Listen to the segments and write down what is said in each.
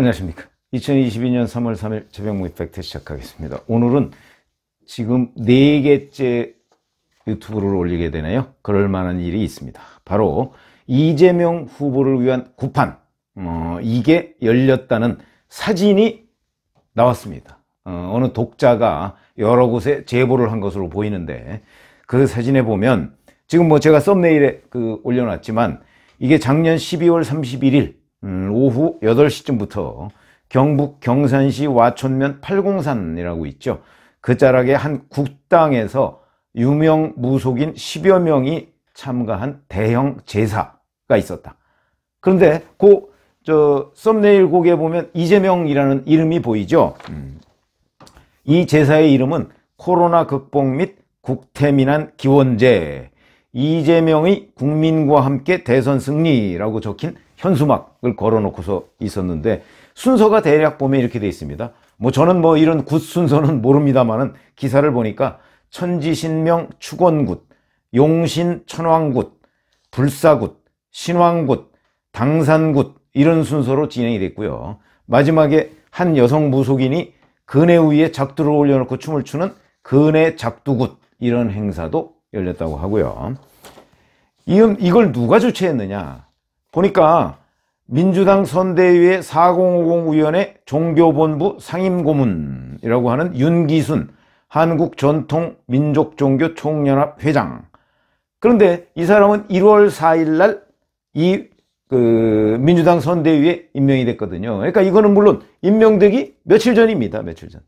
안녕하십니까 2022년 3월 3일 재병무 이펙트 시작하겠습니다 오늘은 지금 네 개째 유튜브를 올리게 되네요 그럴 만한 일이 있습니다 바로 이재명 후보를 위한 구판 어, 이게 열렸다는 사진이 나왔습니다 어, 어느 독자가 여러 곳에 제보를 한 것으로 보이는데 그 사진에 보면 지금 뭐 제가 썸네일에 그 올려놨지만 이게 작년 12월 31일 음, 오후 8시쯤부터 경북 경산시 와촌면 팔공산이라고 있죠. 그 자락의 한 국당에서 유명 무속인 10여 명이 참가한 대형 제사가 있었다. 그런데 그저 썸네일 곡에 보면 이재명이라는 이름이 보이죠. 음. 이 제사의 이름은 코로나 극복 및 국태민한 기원제 이재명의 국민과 함께 대선 승리라고 적힌 현수막을 걸어놓고서 있었는데 순서가 대략 보면 이렇게 돼 있습니다. 뭐 저는 뭐 이런 굿 순서는 모릅니다만은 기사를 보니까 천지신명 축원굿, 용신 천왕굿, 불사굿, 신왕굿, 당산굿 이런 순서로 진행이 됐고요. 마지막에 한 여성 무속인이 근에 위에 작두를 올려놓고 춤을 추는 근에 작두굿 이런 행사도 열렸다고 하고요. 이걸 누가 주최했느냐? 보니까 민주당 선대위의 4050 위원회 종교본부 상임고문이라고 하는 윤기순 한국전통민족종교총연합 회장 그런데 이 사람은 1월 4일 날이 그 민주당 선대위에 임명이 됐거든요. 그러니까 이거는 물론 임명되기 며칠 전입니다. 며칠 전.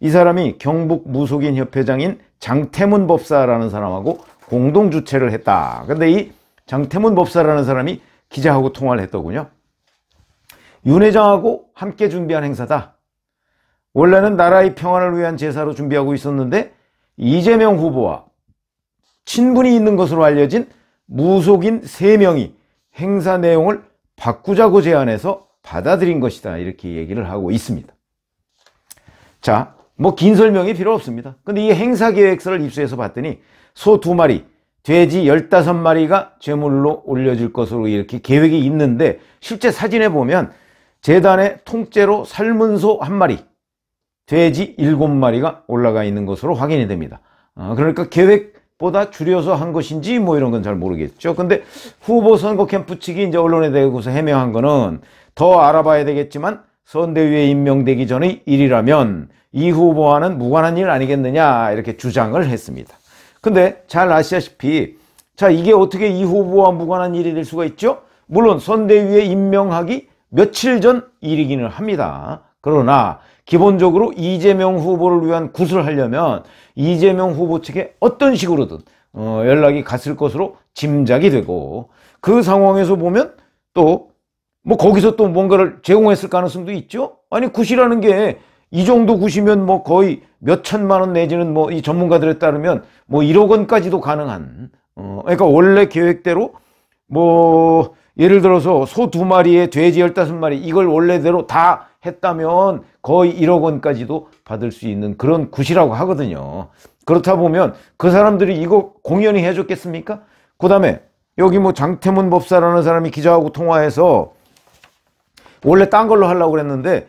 이 사람이 경북 무속인 협회장인 장태문 법사라는 사람하고 공동 주최를 했다. 근데 이 장태문 법사라는 사람이 기자하고 통화를 했더군요. 윤 회장하고 함께 준비한 행사다. 원래는 나라의 평화를 위한 제사로 준비하고 있었는데 이재명 후보와 친분이 있는 것으로 알려진 무속인 3명이 행사 내용을 바꾸자고 제안해서 받아들인 것이다 이렇게 얘기를 하고 있습니다. 자, 뭐 긴 설명이 필요 없습니다. 근데 이 행사 계획서를 입수해서 봤더니 소 두 마리, 돼지 15마리가 제물로 올려질 것으로 이렇게 계획이 있는데 실제 사진에 보면 재단에 통째로 삶은 소 한 마리, 돼지 7마리가 올라가 있는 것으로 확인이 됩니다. 아, 그러니까 계획보다 줄여서 한 것인지 뭐 이런 건 잘 모르겠죠. 근데 후보 선거 캠프 측이 이제 언론에 대고서 해명한 거는 더 알아봐야 되겠지만 선대위에 임명되기 전의 일이라면 이 후보와는 무관한 일 아니겠느냐 이렇게 주장을 했습니다. 근데 잘 아시다시피 자 이게 어떻게 이 후보와 무관한 일이 될 수가 있죠? 물론 선대위에 임명하기 며칠 전 일이기는 합니다. 그러나 기본적으로 이재명 후보를 위한 굿을 하려면 이재명 후보 측에 어떤 식으로든 어, 연락이 갔을 것으로 짐작이 되고 그 상황에서 보면 또 뭐 거기서 또 뭔가를 제공했을 가능성도 있죠 아니 구이라는게 이 정도 구시면 뭐 거의 몇 천만 원 내지는 뭐 이 전문가들에 따르면 뭐 1억 원까지도 가능한 어 그러니까 원래 계획대로 뭐 예를 들어서 소 두 마리에 돼지 15마리 이걸 원래대로 다 했다면 거의 1억 원까지도 받을 수 있는 그런 굿이라고 하거든요. 그렇다 보면 그 사람들이 이거 공연히 해줬겠습니까? 그 다음에 여기 뭐 장태문 법사라는 사람이 기자하고 통화해서 원래 딴 걸로 하려고 그랬는데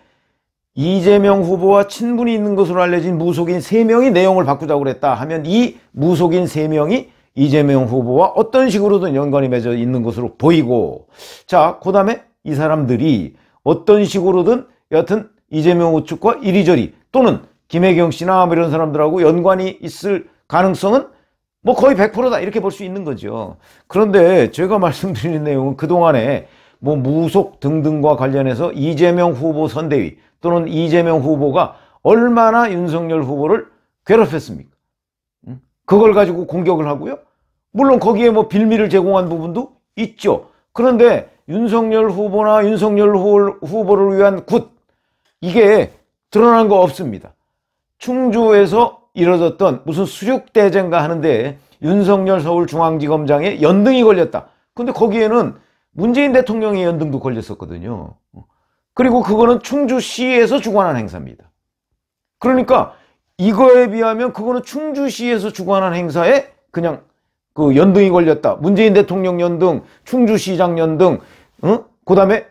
이재명 후보와 친분이 있는 것으로 알려진 무속인 3명이 내용을 바꾸자고 그랬다 하면 이 무속인 3명이 이재명 후보와 어떤 식으로든 연관이 맺어 있는 것으로 보이고 자그 다음에 이 사람들이 어떤 식으로든 여하튼 이재명 우측과 이리저리 또는 김혜경 씨나 뭐 이런 사람들하고 연관이 있을 가능성은 뭐 거의 100%다 이렇게 볼 수 있는 거죠 그런데 제가 말씀드리는 내용은 그동안에 뭐 무속 등등과 관련해서 이재명 후보 선대위 또는 이재명 후보가 얼마나 윤석열 후보를 괴롭혔습니까? 그걸 가지고 공격을 하고요. 물론 거기에 뭐 빌미를 제공한 부분도 있죠. 그런데 윤석열 후보나 윤석열 후보를 위한 굿 이게 드러난 거 없습니다. 충주에서 이뤄졌던 무슨 수륙대전가 하는데 윤석열 서울중앙지검장에 연등이 걸렸다. 근데 거기에는 문재인 대통령의 연등도 걸렸었거든요. 그리고 그거는 충주시에서 주관한 행사입니다. 그러니까 이거에 비하면 그거는 충주시에서 주관한 행사에 그냥 그 연등이 걸렸다. 문재인 대통령 연등, 충주시장 연등, 어? 그 다음에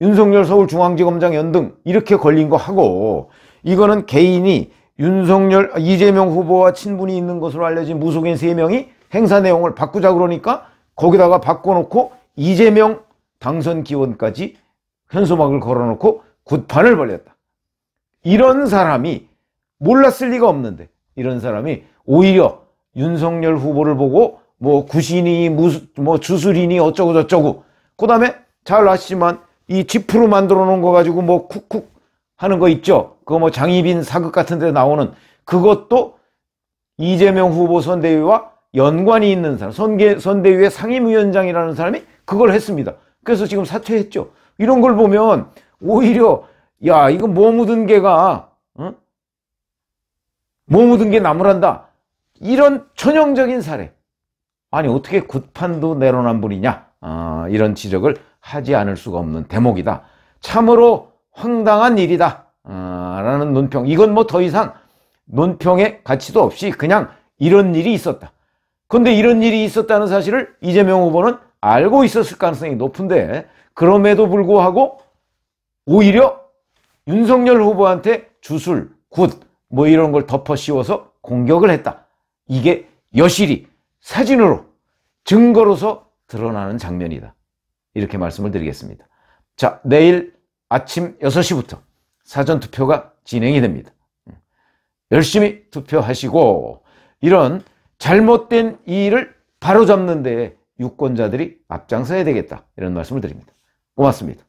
윤석열 서울중앙지검장 연등 이렇게 걸린 거 하고 이거는 개인이 윤석열, 이재명 후보와 친분이 있는 것으로 알려진 무속인 3명이 행사 내용을 바꾸자 그러니까 거기다가 바꿔놓고 이재명 당선 기원까지 현수막을 걸어놓고 굿판을 벌렸다. 이런 사람이 몰랐을 리가 없는데 이런 사람이 오히려 윤석열 후보를 보고 뭐 구신이 무수, 뭐 주술이니 어쩌고 저쩌고 그 다음에 잘 아시지만 이 지프로 만들어 놓은 거 가지고 뭐 쿡쿡 하는 거 있죠 그거 뭐 장희빈 사극 같은 데 나오는 그것도 이재명 후보 선대위와 연관이 있는 사람 선계, 선대위의 상임위원장이라는 사람이 그걸 했습니다. 그래서 지금 사퇴했죠. 이런 걸 보면 오히려 야 이거 뭐 묻은 개가 응뭐 묻은 개 나무란다. 이런 전형적인 사례. 아니 어떻게 굿판도 내로남불이냐 아, 이런 지적을 하지 않을 수가 없는 대목이다. 참으로 황당한 일이다. 아, 라는 논평. 이건 뭐 더 이상 논평의 가치도 없이 그냥 이런 일이 있었다. 근데 이런 일이 있었다는 사실을 이재명 후보는 알고 있었을 가능성이 높은데 그럼에도 불구하고 오히려 윤석열 후보한테 주술, 굿, 뭐 이런 걸 덮어 씌워서 공격을 했다. 이게 여실히 사진으로 증거로서 드러나는 장면이다. 이렇게 말씀을 드리겠습니다. 자, 내일 아침 6시부터 사전투표가 진행이 됩니다. 음. 열심히 투표하시고 이런 잘못된 일을 바로잡는 데에 유권자들이 앞장서야 되겠다. 이런 말씀을 드립니다. 고맙습니다.